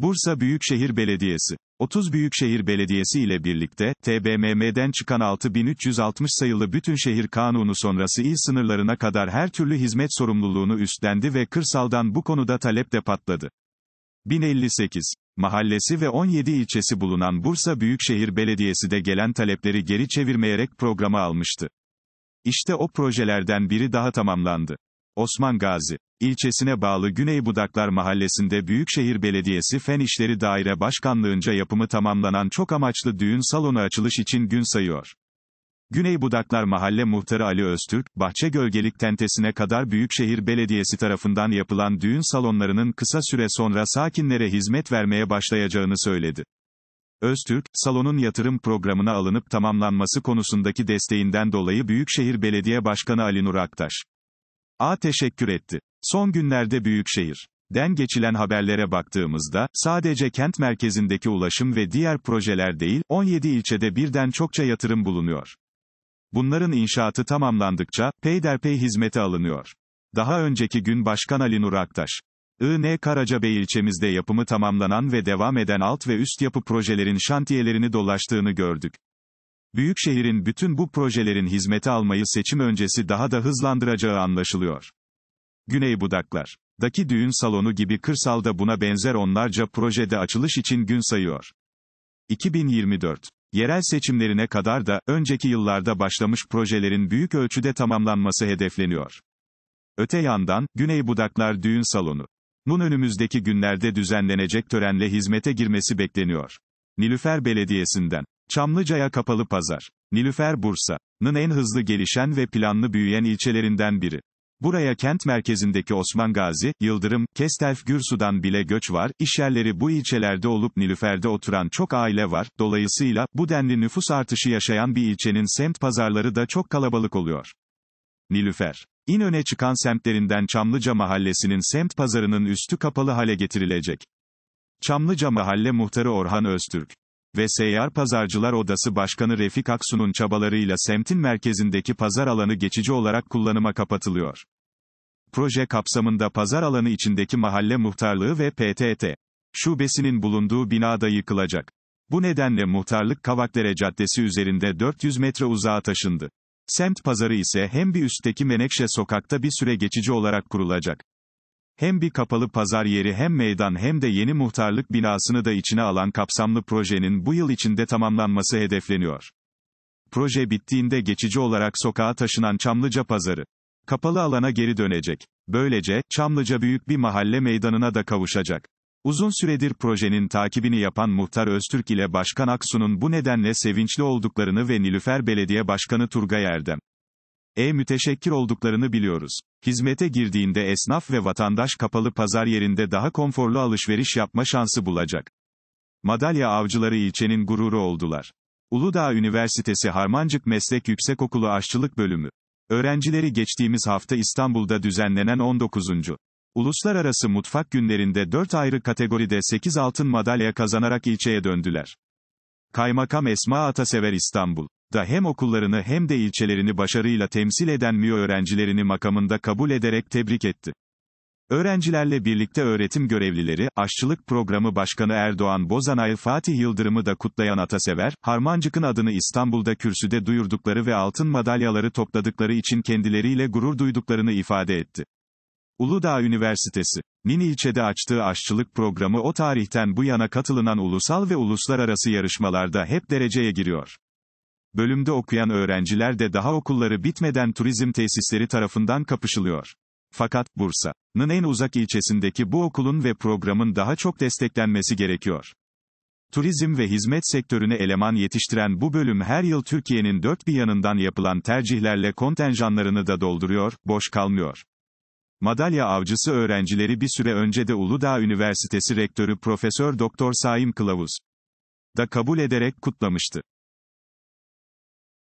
Bursa Büyükşehir Belediyesi 30 Büyükşehir Belediyesi ile birlikte, TBMM'den çıkan 6360 sayılı bütün şehir kanunu sonrası il sınırlarına kadar her türlü hizmet sorumluluğunu üstlendi ve kırsaldan bu konuda talep de patladı. 1058 mahallesi ve 17 ilçesi bulunan Bursa Büyükşehir Belediyesi de gelen talepleri geri çevirmeyerek programa almıştı. İşte o projelerden biri daha tamamlandı. Osman Gazi ilçesine bağlı Güney Budaklar Mahallesi'nde Büyükşehir Belediyesi Fen İşleri Daire Başkanlığınca yapımı tamamlanan çok amaçlı düğün salonu açılış için gün sayıyor. Güney Budaklar Mahalle Muhtarı Ali Öztürk, bahçe gölgelik tentesine kadar Büyükşehir Belediyesi tarafından yapılan düğün salonlarının kısa süre sonra sakinlere hizmet vermeye başlayacağını söyledi. Öztürk, salonun yatırım programına alınıp tamamlanması konusundaki desteğinden dolayı Büyükşehir Belediye Başkanı Ali Nur Aktaş, A teşekkür etti. Son günlerde Büyükşehir den geçilen haberlere baktığımızda, sadece kent merkezindeki ulaşım ve diğer projeler değil, 17 ilçede birden çokça yatırım bulunuyor. Bunların inşaatı tamamlandıkça, peyderpey hizmete alınıyor. Daha önceki gün Başkan Ali Nur Aktaş, I.N. Karacabey ilçemizde yapımı tamamlanan ve devam eden alt ve üst yapı projelerin şantiyelerini dolaştığını gördük. Büyükşehir'in bütün bu projelerin hizmete almayı seçim öncesi daha da hızlandıracağı anlaşılıyor. Güney Budaklar. Daki düğün salonu gibi kırsalda buna benzer onlarca projede açılış için gün sayıyor. 2024. Yerel seçimlerine kadar da, önceki yıllarda başlamış projelerin büyük ölçüde tamamlanması hedefleniyor. Öte yandan, Güney Budaklar Düğün Salonu. Nun önümüzdeki günlerde düzenlenecek törenle hizmete girmesi bekleniyor. Nilüfer Belediyesi'nden. Çamlıca'ya kapalı pazar. Nilüfer Bursa'nın en hızlı gelişen ve planlı büyüyen ilçelerinden biri. Buraya kent merkezindeki Osman Gazi, Yıldırım, Kestelf Gürsu'dan bile göç var, işyerleri bu ilçelerde olup Nilüfer'de oturan çok aile var, dolayısıyla, bu denli nüfus artışı yaşayan bir ilçenin semt pazarları da çok kalabalık oluyor. Nilüfer. İn öne çıkan semtlerinden Çamlıca Mahallesi'nin semt pazarının üstü kapalı hale getirilecek. Çamlıca Mahalle Muhtarı Orhan Öztürk, ve Seyyar Pazarcılar Odası Başkanı Refik Aksu'nun çabalarıyla semtin merkezindeki pazar alanı geçici olarak kullanıma kapatılıyor. Proje kapsamında pazar alanı içindeki mahalle muhtarlığı ve PTT şubesinin bulunduğu binada yıkılacak. Bu nedenle muhtarlık Kavakdere Caddesi üzerinde 400 metre uzağa taşındı. Semt pazarı ise hem bir üstteki Menekşe sokakta bir süre geçici olarak kurulacak. Hem bir kapalı pazar yeri hem meydan hem de yeni muhtarlık binasını da içine alan kapsamlı projenin bu yıl içinde tamamlanması hedefleniyor. Proje bittiğinde geçici olarak sokağa taşınan Çamlıca Pazarı kapalı alana geri dönecek. Böylece Çamlıca büyük bir mahalle meydanına da kavuşacak. Uzun süredir projenin takibini yapan Muhtar Öztürk ile Başkan Aksu'nun bu nedenle sevinçli olduklarını ve Nilüfer Belediye Başkanı Turgay Erdem. E müteşekkir olduklarını biliyoruz. Hizmete girdiğinde esnaf ve vatandaş kapalı pazar yerinde daha konforlu alışveriş yapma şansı bulacak. Madalya avcıları ilçenin gururu oldular. Uludağ Üniversitesi Harmancık Meslek Yüksekokulu Aşçılık Bölümü. Öğrencileri geçtiğimiz hafta İstanbul'da düzenlenen 19. Uluslararası Mutfak Günlerinde 4 ayrı kategoride 8 altın madalya kazanarak ilçeye döndüler. Kaymakam Esma Atasever İstanbul da hem okullarını hem de ilçelerini başarıyla temsil eden MİO öğrencilerini makamında kabul ederek tebrik etti. Öğrencilerle birlikte öğretim görevlileri, aşçılık programı başkanı Erdoğan Bozanay Fatih Yıldırım'ı da kutlayan Atasever, Harmancık'ın adını İstanbul'da kürsüde duyurdukları ve altın madalyaları topladıkları için kendileriyle gurur duyduklarını ifade etti. Uludağ Üniversitesi, Nin ilçede açtığı aşçılık programı o tarihten bu yana katılınan ulusal ve uluslararası yarışmalarda hep dereceye giriyor. Bölümde okuyan öğrenciler de daha okulları bitmeden turizm tesisleri tarafından kapışılıyor. Fakat, Bursa'nın en uzak ilçesindeki bu okulun ve programın daha çok desteklenmesi gerekiyor. Turizm ve hizmet sektörüne eleman yetiştiren bu bölüm her yıl Türkiye'nin dört bir yanından yapılan tercihlerle kontenjanlarını da dolduruyor, boş kalmıyor. Madalya avcısı öğrencileri bir süre önce de Uludağ Üniversitesi Rektörü Profesör Doktor Saim Kılavuz da kabul ederek kutlamıştı.